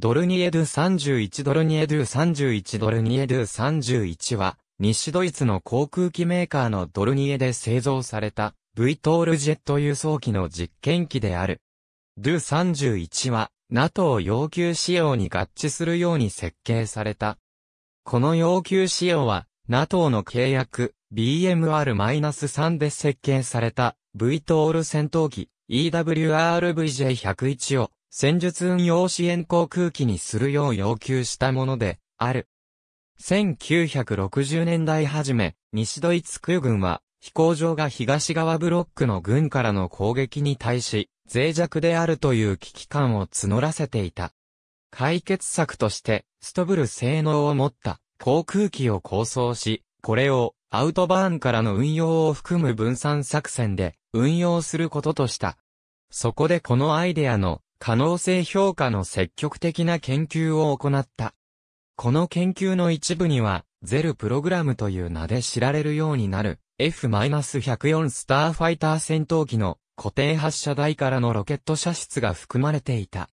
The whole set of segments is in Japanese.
ドルニエドゥ31ドルニエドゥ31ドルニエドゥ31は、西ドイツの航空機メーカーのドルニエで製造された、V トールジェット輸送機の実験機である。ドゥ31は、NATO 要求仕様に合致するように設計された。この要求仕様は、NATO の契約、BMR-3 で設計された、V トール戦闘機、EWRVJ101 を、戦術運用支援航空機にするよう要求したもので、ある。1960年代初め、西ドイツ空軍は、飛行場が東側ブロックの軍からの攻撃に対し、脆弱であるという危機感を募らせていた。解決策として、ストブル性能を持った航空機を構想し、これをアウトバーンからの運用を含む分散作戦で運用することとした。そこでこのアイデアの可能性評価の積極的な研究を行った。この研究の一部には、ゼルプログラムという名で知られるようになる、F-104 スターファイター戦闘機の固定発射台からのロケット射出が含まれていた。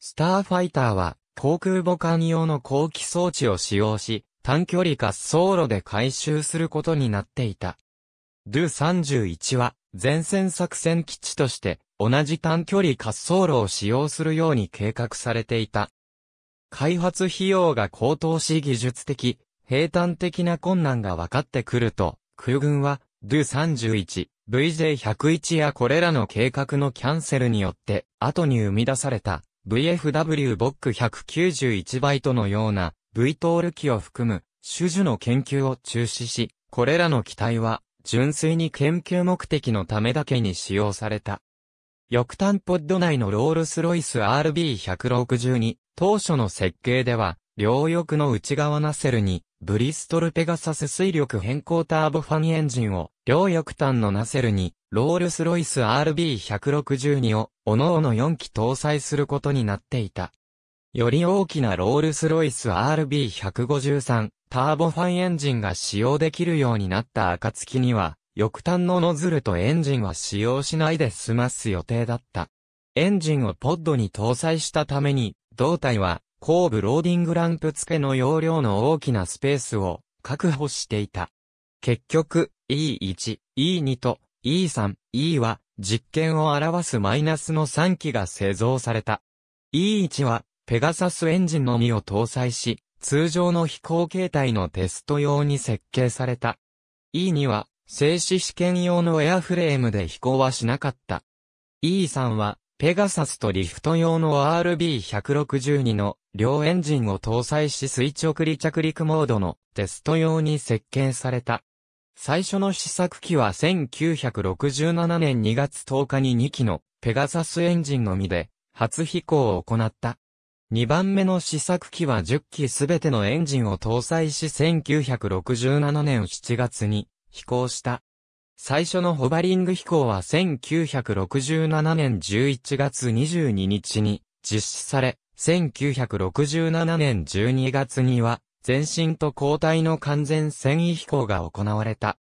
スターファイターは、航空母艦用の後期装置を使用し、短距離滑走路で回収することになっていた。d u 31は、前線作戦基地として、同じ短距離滑走路を使用するように計画されていた。開発費用が高騰し技術的、平坦的な困難が分かってくると、空軍は、ドゥ31、VJ101 やこれらの計画のキャンセルによって、後に生み出された VFW ボック191バイトのような V トール機を含む種々の研究を中止し、これらの機体は純粋に研究目的のためだけに使用された。翼端ポッド内のロールスロイス RB162、当初の設計では、両翼の内側ナセルに、ブリストルペガサス水力変更ターボファンエンジンを、両翼端のナセルに、ロールスロイス RB162 を、各々4機搭載することになっていた。より大きなロールスロイス RB153、ターボファンエンジンが使用できるようになった暁には、翼端のノズルとエンジンは使用しないで済ます予定だった。エンジンをポッドに搭載したために、胴体は後部ローディングランプ付けの容量の大きなスペースを確保していた。結局、E1、E2 と E3、E は実験を表すマイナスの3機が製造された。E1 はペガサスエンジンのみを搭載し、通常の飛行形態のテスト用に設計された。E2 は静止試験用のエアフレームで飛行はしなかった。E さんは、ペガサスとリフト用の RB162 の両エンジンを搭載し垂直離着陸モードのテスト用に設計された。最初の試作機は1967年2月10日に2機のペガサスエンジンのみで初飛行を行った。2番目の試作機は10機すべてのエンジンを搭載し1967年7月に飛行した。最初のホバリング飛行は1967年11月22日に実施され、1967年12月には前身と後退の完全繊維飛行が行われた。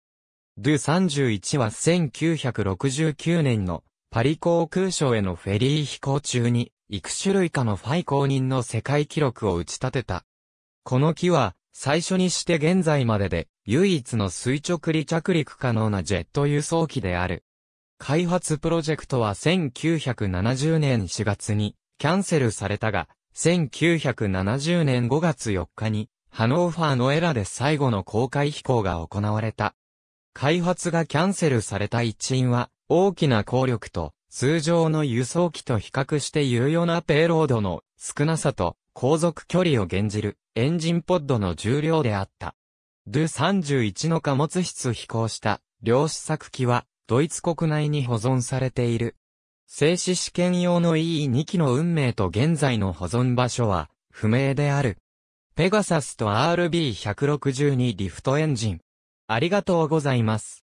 ドゥ31は1969年のパリ航空省へのフェリー飛行中に、幾種類かのファイ公認の世界記録を打ち立てた。この機は、最初にして現在までで唯一の垂直離着陸可能なジェット輸送機である。開発プロジェクトは1970年4月にキャンセルされたが、1970年5月4日にハノーファーのエラで最後の公開飛行が行われた。開発がキャンセルされた一因は大きな効力と通常の輸送機と比較して有用なペイロードの少なさと航続距離を減じるエンジンポッドの重量であった。ドゥ31の貨物室飛行した量子作機はドイツ国内に保存されている。静止試験用の E2 機の運命と現在の保存場所は不明である。ペガサスと RB162 リフトエンジン。ありがとうございます。